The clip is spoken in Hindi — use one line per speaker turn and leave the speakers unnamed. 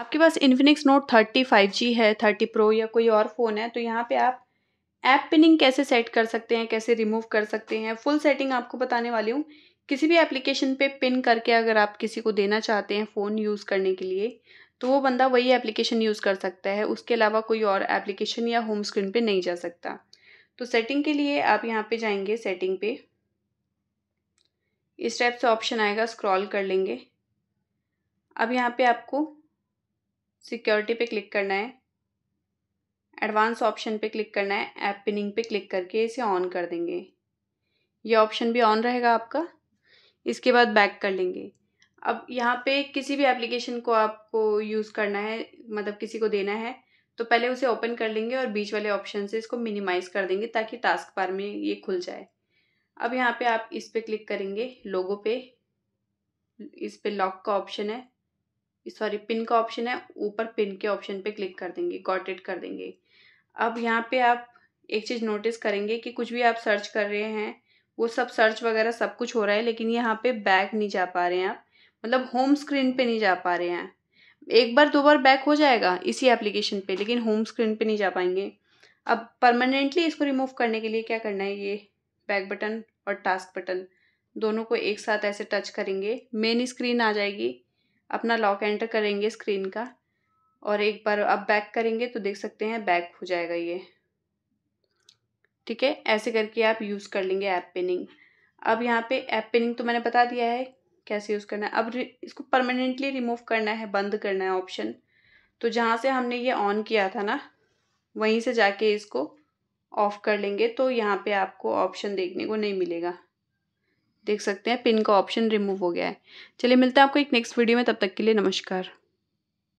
आपके पास Infinix note thirty five G है थर्टी प्रो या कोई और फ़ोन है तो यहाँ पे आप ऐप पिनिंग कैसे सेट कर सकते हैं कैसे रिमूव कर सकते हैं फुल सेटिंग आपको बताने वाली हूँ किसी भी एप्लीकेशन पे पिन करके अगर आप किसी को देना चाहते हैं फ़ोन यूज़ करने के लिए तो वो बंदा वही एप्लीकेशन यूज़ कर सकता है उसके अलावा कोई और एप्लीकेशन या होम स्क्रीन पर नहीं जा सकता तो सेटिंग के लिए आप यहाँ पर जाएंगे सेटिंग पे इस टाइप से ऑप्शन आएगा स्क्रॉल कर लेंगे अब यहाँ पे आपको सिक्योरिटी पे क्लिक करना है एडवांस ऑप्शन पे क्लिक करना है ऐप पिनिंग पे क्लिक करके इसे ऑन कर देंगे ये ऑप्शन भी ऑन रहेगा आपका इसके बाद बैक कर लेंगे अब यहाँ पे किसी भी एप्लीकेशन को आपको यूज़ करना है मतलब किसी को देना है तो पहले उसे ओपन कर लेंगे और बीच वाले ऑप्शन से इसको मिनिमाइज़ कर देंगे ताकि टास्क बार में ये खुल जाए अब यहाँ पे आप इस पर क्लिक करेंगे लोगो पे इस पर लॉक का ऑप्शन है सॉरी पिन का ऑप्शन है ऊपर पिन के ऑप्शन पे क्लिक कर देंगे गॉट इट कर देंगे अब यहाँ पे आप एक चीज़ नोटिस करेंगे कि कुछ भी आप सर्च कर रहे हैं वो सब सर्च वगैरह सब कुछ हो रहा है लेकिन यहाँ पे बैक नहीं जा पा रहे हैं आप मतलब होम स्क्रीन पे नहीं जा पा रहे हैं एक बार दो बार बैक हो जाएगा इसी एप्लीकेशन पर लेकिन होम स्क्रीन पर नहीं जा पाएंगे अब परमानेंटली इसको रिमूव करने के लिए क्या करना है ये बैक बटन और टास्क बटन दोनों को एक साथ ऐसे टच करेंगे मेन स्क्रीन आ जाएगी अपना लॉक एंटर करेंगे स्क्रीन का और एक बार अब बैक करेंगे तो देख सकते हैं बैक हो जाएगा ये ठीक है ऐसे करके आप यूज़ कर लेंगे ऐप पिनिंग अब यहाँ पे ऐप पिनिंग तो मैंने बता दिया है कैसे यूज़ करना है अब इसको परमानेंटली रिमूव करना है बंद करना है ऑप्शन तो जहाँ से हमने ये ऑन किया था ना वहीं से जाके इसको ऑफ़ कर लेंगे तो यहाँ पे आपको ऑप्शन देखने को नहीं मिलेगा देख सकते हैं पिन का ऑप्शन रिमूव हो गया है चलिए मिलते हैं आपको एक नेक्स्ट वीडियो में तब तक के लिए नमस्कार